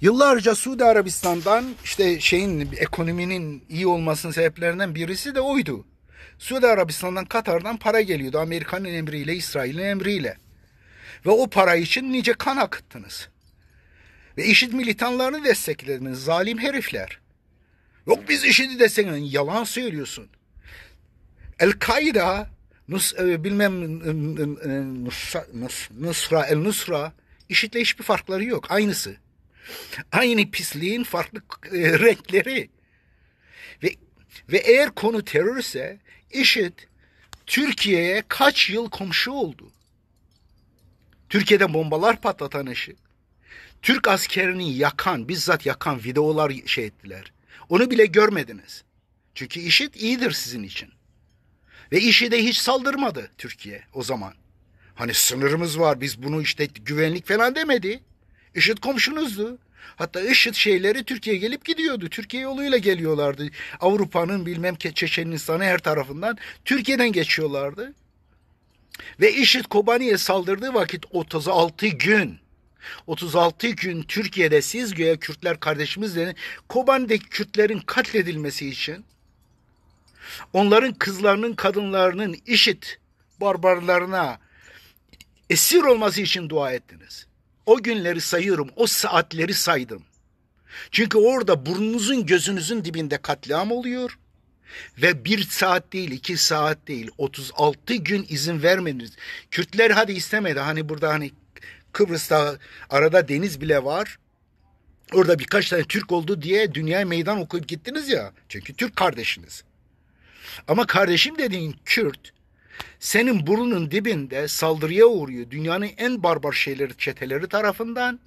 Yıllarca Suudi Arabistan'dan işte şeyin ekonominin iyi olmasının sebeplerinden birisi de oydu. Suudi Arabistan'dan Katar'dan para geliyordu Amerika'nın emriyle İsrail'in emriyle. Ve o para için nice kan akıttınız. Ve IŞİD militanlarını desteklediniz zalim herifler. Yok biz IŞİD'i destekleyelim. Yalan söylüyorsun. El-Kaida Nus, e, bilmem e, e, Nusra, Nusra El Nusra IŞİD'le hiçbir farkları yok. Aynısı. Aynı pisliğin farklı e, renkleri. Ve, ve eğer konu terörse IŞİD Türkiye'ye kaç yıl komşu oldu? Türkiye'de bombalar patlatan IŞİD. Türk askerini yakan, bizzat yakan videolar şey ettiler. Onu bile görmediniz. Çünkü IŞİD iyidir sizin için. Ve IŞİD'e hiç saldırmadı Türkiye o zaman. Hani sınırımız var biz bunu işte güvenlik falan demedi. IŞİD komşunuzdu. Hatta IŞİD şeyleri Türkiye gelip gidiyordu. Türkiye yoluyla geliyorlardı. Avrupa'nın bilmem insanı her tarafından Türkiye'den geçiyorlardı. Ve IŞİD Kobani'ye saldırdığı vakit 36 gün 36 gün Türkiye'de siz göğe Kürtler kardeşimizlerin Kobani'deki Kürtlerin katledilmesi için onların kızlarının kadınlarının IŞİD barbarlarına esir olması için dua ettiniz. O günleri sayıyorum, o saatleri saydım. Çünkü orada burnunuzun gözünüzün dibinde katliam oluyor. Ve bir saat değil, iki saat değil, 36 gün izin vermeniz. Kürtler hadi istemedi. Hani burada hani Kıbrıs'ta arada deniz bile var. Orada birkaç tane Türk oldu diye dünyaya meydan okuyup gittiniz ya. Çünkü Türk kardeşiniz. Ama kardeşim dediğin Kürt senin burunun dibinde saldırıya uğruyor dünyanın en barbar şeyleri çeteleri tarafından.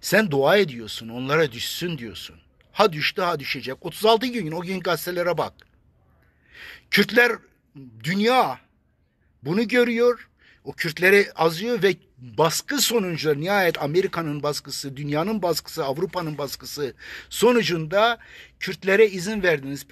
Sen dua ediyorsun onlara düşsün diyorsun. Ha düştü ha düşecek. 36 gün o gün gazetelere bak. Kürtler dünya bunu görüyor. O Kürtleri azıyor ve baskı sonucu nihayet Amerika'nın baskısı, dünyanın baskısı, Avrupa'nın baskısı sonucunda Kürtlere izin verdiniz.